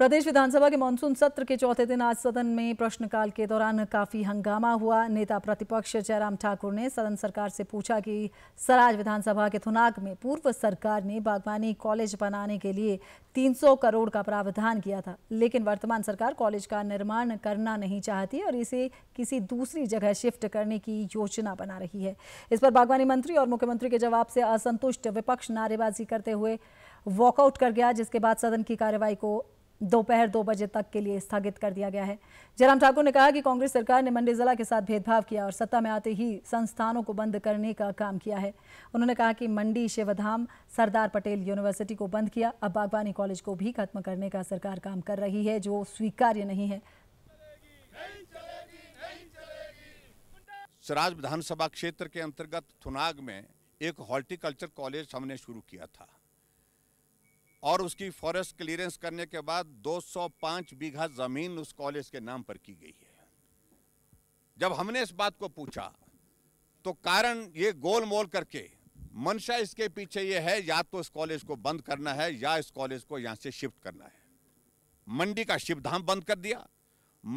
प्रदेश विधानसभा के मानसून सत्र के चौथे दिन आज सदन में प्रश्नकाल के दौरान काफी हंगामा हुआ नेता प्रतिपक्ष जयराम ठाकुर ने सदन सरकार से पूछा कि सराज विधानसभा के थुनाक में पूर्व सरकार ने बागवानी कॉलेज बनाने के लिए 300 करोड़ का प्रावधान किया था लेकिन वर्तमान सरकार कॉलेज का निर्माण करना नहीं चाहती और इसे किसी दूसरी जगह शिफ्ट करने की योजना बना रही है इस पर बागवानी मंत्री और मुख्यमंत्री के जवाब से असंतुष्ट विपक्ष नारेबाजी करते हुए वॉकआउट कर गया जिसके बाद सदन की कार्यवाही को दोपहर दो बजे तक के लिए स्थगित कर दिया गया है जयराम ठाकुर ने कहा कि कांग्रेस सरकार ने मंडी जिला के साथ भेदभाव किया और सत्ता में आते ही संस्थानों को बंद करने का काम किया है उन्होंने कहा कि मंडी शिवधाम सरदार पटेल यूनिवर्सिटी को बंद किया अब बागवानी कॉलेज को भी खत्म करने का सरकार काम कर रही है जो स्वीकार्य नहीं है सराज विधानसभा क्षेत्र के अंतर्गत थुनाग में एक हॉर्टिकल्चर कॉलेज हमने शुरू किया था और उसकी फॉरेस्ट क्लियरेंस करने के बाद 205 बीघा जमीन उस कॉलेज के नाम पर की गई है जब हमने इस बात को पूछा तो कारण ये गोल मोल करके मंशा इसके पीछे ये है या तो इस कॉलेज को बंद करना है या इस कॉलेज को यहां से शिफ्ट करना है मंडी का शिवधाम बंद कर दिया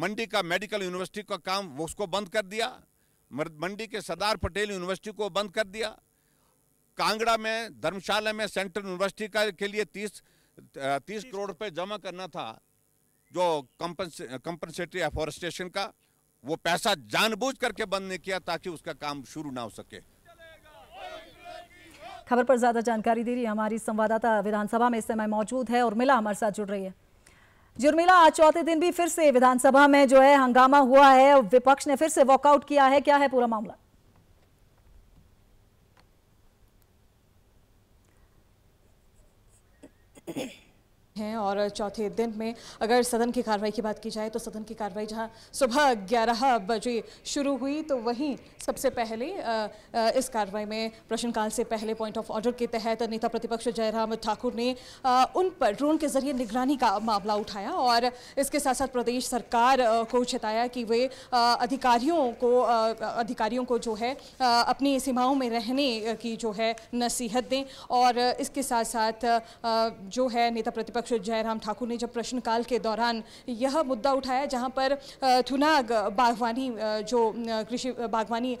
मंडी का मेडिकल यूनिवर्सिटी का काम उसको बंद कर दिया मंडी के सरदार पटेल यूनिवर्सिटी को बंद कर दिया कांगड़ा में धर्मशाला में सेंट्रल यूनिवर्सिटी का के लिए तीस तीस करोड़ रुपये जमा करना था जो कंपनसेटरी एफॉरेस्टेशन का वो पैसा जानबूझ करके बंद नहीं किया ताकि उसका काम शुरू ना हो सके खबर पर ज्यादा जानकारी दे रही है हमारी संवाददाता विधानसभा में इस समय मौजूद है उर्मिला हमारे साथ जुड़ रही है जुर्मिला आज चौथे दिन भी फिर से विधानसभा में जो है हंगामा हुआ है विपक्ष ने फिर से वॉकआउट किया है क्या है पूरा मामला हैं और चौथे दिन में अगर सदन की कार्रवाई की बात की जाए तो सदन की कार्रवाई जहां सुबह 11 बजे शुरू हुई तो वहीं सबसे पहले इस कार्रवाई में प्रश्नकाल से पहले पॉइंट ऑफ ऑर्डर के तहत नेता प्रतिपक्ष जयराम ठाकुर ने उन पर ड्रोन के जरिए निगरानी का मामला उठाया और इसके साथ साथ प्रदेश सरकार को चेताया कि वे अधिकारियों को अधिकारियों को जो है अपनी सीमाओं में रहने की जो है नसीहत दें और इसके साथ साथ जो है नेता प्रतिपक्ष अध्यक्ष जयराम ठाकुर ने जब प्रश्नकाल के दौरान यह मुद्दा उठाया जहां पर थुनाग बागवानी जो कृषि बागवानी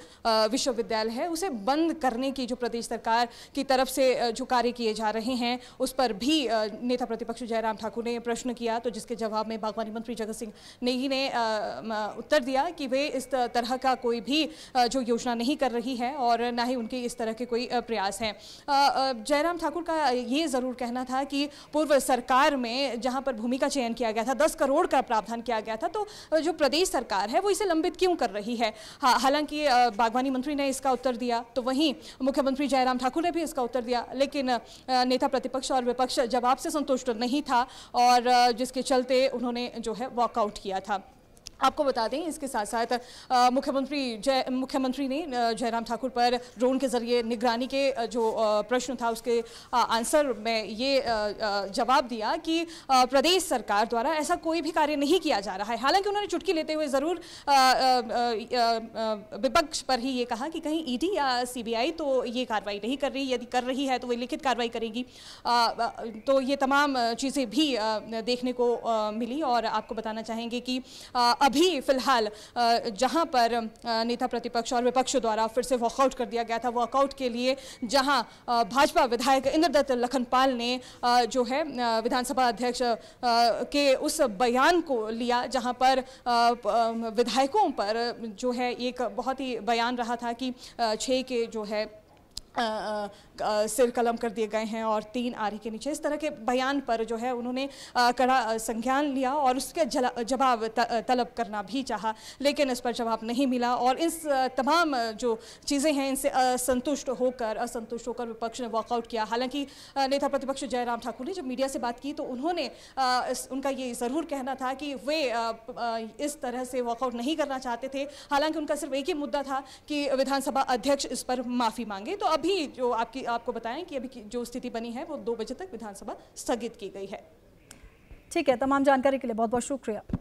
विश्वविद्यालय है उसे बंद करने की जो प्रदेश सरकार की तरफ से जो कार्य किए जा रहे हैं उस पर भी नेता प्रतिपक्ष जयराम ठाकुर ने प्रश्न किया तो जिसके जवाब में बागवानी मंत्री जगत सिंह नेगी ने उत्तर दिया कि वे इस तरह का कोई भी जो योजना नहीं कर रही है और ना ही उनके इस तरह के कोई प्रयास हैं जयराम ठाकुर का ये ज़रूर कहना था कि पूर्व सरकार सरकार में जहां पर भूमि का चयन किया गया था दस करोड़ का प्रावधान किया गया था तो जो प्रदेश सरकार है वो इसे लंबित क्यों कर रही है हाँ हालांकि बागवानी मंत्री ने इसका उत्तर दिया तो वहीं मुख्यमंत्री जयराम ठाकुर ने भी इसका उत्तर दिया लेकिन नेता प्रतिपक्ष और विपक्ष जवाब से संतुष्ट नहीं था और जिसके चलते उन्होंने जो है वॉकआउट किया था आपको बता दें इसके साथ साथ मुख्यमंत्री जय मुख्यमंत्री ने जयराम ठाकुर पर ड्रोन के जरिए निगरानी के जो प्रश्न था उसके आंसर में ये जवाब दिया कि प्रदेश सरकार द्वारा ऐसा कोई भी कार्य नहीं किया जा रहा है हालांकि उन्होंने चुटकी लेते हुए ज़रूर विपक्ष पर ही ये कहा कि कहीं ईडी या सी तो ये कार्रवाई नहीं कर रही यदि कर रही है तो वे लिखित कार्रवाई करेगी तो ये तमाम चीज़ें भी देखने को मिली और आपको बताना चाहेंगे कि अब अभी फिलहाल जहां पर नेता प्रतिपक्ष और विपक्ष द्वारा फिर से वॉकआउट कर दिया गया था वॉकआउट के लिए जहां भाजपा विधायक इंद्रदत्त लखनपाल ने जो है विधानसभा अध्यक्ष के उस बयान को लिया जहां पर विधायकों पर जो है एक बहुत ही बयान रहा था कि छः के जो है सिर कलम कर दिए गए हैं और तीन आरी के नीचे इस तरह के बयान पर जो है उन्होंने कड़ा संज्ञान लिया और उसके जवाब तलब करना भी चाहा लेकिन इस पर जवाब नहीं मिला और इस तमाम जो चीज़ें हैं इनसे असंतुष्ट होकर असंतुष्ट होकर विपक्ष ने वॉकआउट किया हालांकि नेता प्रतिपक्ष जयराम ठाकुर ने जब मीडिया से बात की तो उन्होंने इस, उनका ये ज़रूर कहना था कि वे इस तरह से वॉकआउट नहीं करना चाहते थे हालांकि उनका सिर्फ एक ही मुद्दा था कि विधानसभा अध्यक्ष इस पर माफ़ी मांगे तो अब अभी जो आपकी आपको बताएं कि अभी जो स्थिति बनी है वो दो बजे तक विधानसभा स्थगित की गई है ठीक है तमाम जानकारी के लिए बहुत बहुत शुक्रिया